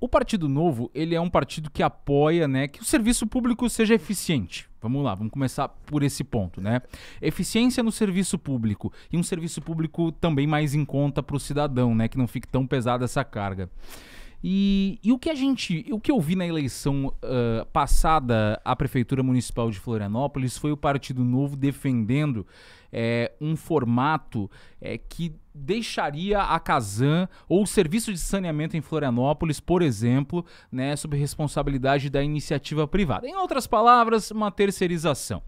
O Partido Novo, ele é um partido que apoia, né, que o serviço público seja eficiente. Vamos lá, vamos começar por esse ponto, né? Eficiência no serviço público e um serviço público também mais em conta para o cidadão, né, que não fique tão pesada essa carga. E, e, o que a gente, o que eu vi na eleição uh, passada à prefeitura municipal de Florianópolis foi o Partido Novo defendendo é, um formato é, que deixaria a Casan ou o serviço de saneamento em Florianópolis, por exemplo, né, sob responsabilidade da iniciativa privada. Em outras palavras, uma terceirização.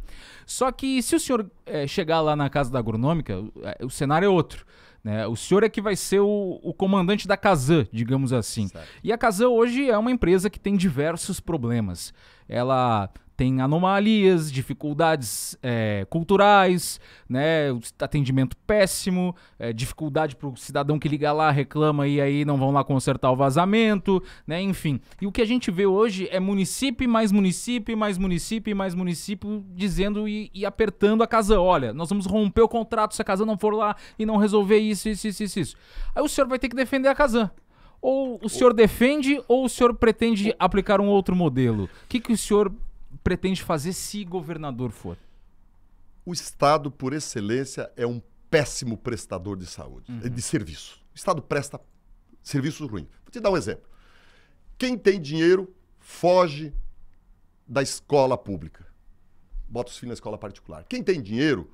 Só que se o senhor é, chegar lá na casa da agronômica, o, eh, o cenário é outro. Né? O senhor é que vai ser o, o comandante da Casan, digamos assim. Certo. E a Casan hoje é uma empresa que tem diversos problemas. Ela tem anomalias, dificuldades é, culturais, né, atendimento péssimo, é, dificuldade para o cidadão que liga lá, reclama e aí não vão lá consertar o vazamento, né, enfim. E o que a gente vê hoje é município, mais município, mais município, mais município dizendo e, e apertando a casa. Olha, nós vamos romper o contrato se a casa não for lá e não resolver isso, isso, isso, isso. isso. Aí o senhor vai ter que defender a casa. Ou o senhor defende ou o senhor pretende aplicar um outro modelo? O que, que o senhor pretende fazer se governador for? O Estado, por excelência, é um péssimo prestador de saúde, uhum. Eh, de serviço. O Estado presta serviços ruins. Vou te dar um exemplo. Quem tem dinheiro foge da escola pública. Bota os filhos na escola particular. Quem tem dinheiro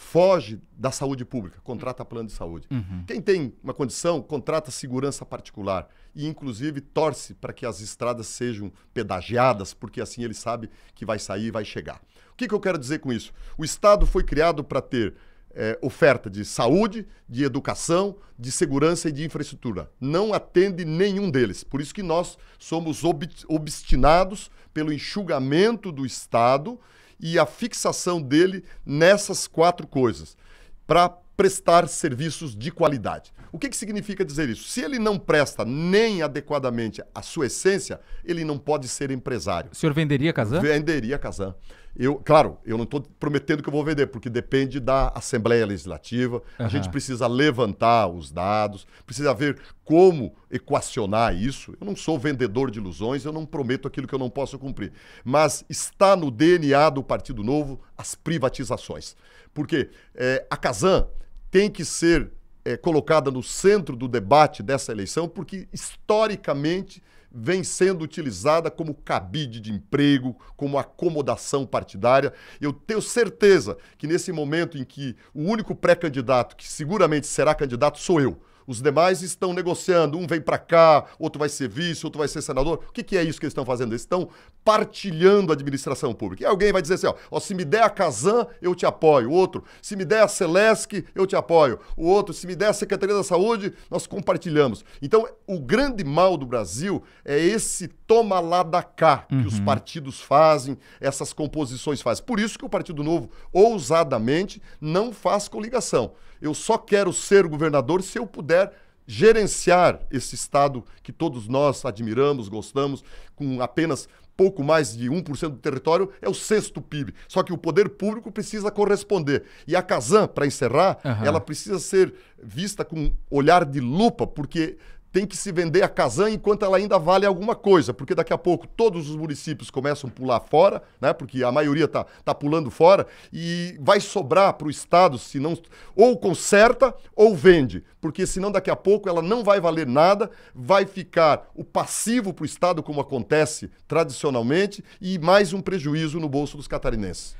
foge da saúde pública, contrata uhum. plano de saúde. Uhum. Quem tem uma condição, contrata segurança particular e, inclusive, torce para que as estradas sejam pedagiadas, porque assim ele sabe que vai sair e vai chegar. O que, que eu quero dizer com isso? O Estado foi criado para ter é, oferta de saúde, de educação, de segurança e de infraestrutura. Não atende nenhum deles. Por isso que nós somos obstinados pelo enxugamento do Estado e a fixação dele nessas quatro coisas para prestar serviços de qualidade. O que, que significa dizer isso? Se ele não presta nem adequadamente a sua essência, ele não pode ser empresário. O senhor venderia Casan? Venderia Casan. Eu, claro, eu não estou prometendo que eu vou vender, porque depende da Assembleia Legislativa. Uhum. A gente precisa levantar os dados, precisa ver como equacionar isso. Eu não sou vendedor de ilusões, eu não prometo aquilo que eu não posso cumprir. Mas está no DNA do Partido Novo as privatizações. Porque é, a Casan tem que ser é, colocada no centro do debate dessa eleição, porque historicamente vem sendo utilizada como cabide de emprego, como acomodação partidária. Eu tenho certeza que nesse momento em que o único pré-candidato que seguramente será candidato sou eu. Os demais estão negociando. Um vem para cá, outro vai ser vice, outro vai ser senador. O que, que é isso que eles estão fazendo? Eles estão partilhando a administração pública. E alguém vai dizer assim: ó, ó se me der a Casan, eu te apoio. O outro, se me der a Celesc, eu te apoio. O outro, se me der a Secretaria da Saúde, nós compartilhamos. Então, o grande mal do Brasil é esse toma lá da cá que uhum. os partidos fazem, essas composições fazem. Por isso que o Partido Novo, ousadamente, não faz coligação. Eu só quero ser governador se eu puder gerenciar esse Estado que todos nós admiramos, gostamos, com apenas pouco mais de 1% do território, é o sexto PIB. Só que o poder público precisa corresponder. E a Kazan, para encerrar, uhum. ela precisa ser vista com olhar de lupa, porque tem que se vender a Casan enquanto ela ainda vale alguma coisa, porque daqui a pouco todos os municípios começam a pular fora, né? Porque a maioria está tá pulando fora e vai sobrar para o Estado se não ou conserta ou vende, porque senão daqui a pouco ela não vai valer nada, vai ficar o passivo para o Estado como acontece tradicionalmente e mais um prejuízo no bolso dos catarinenses.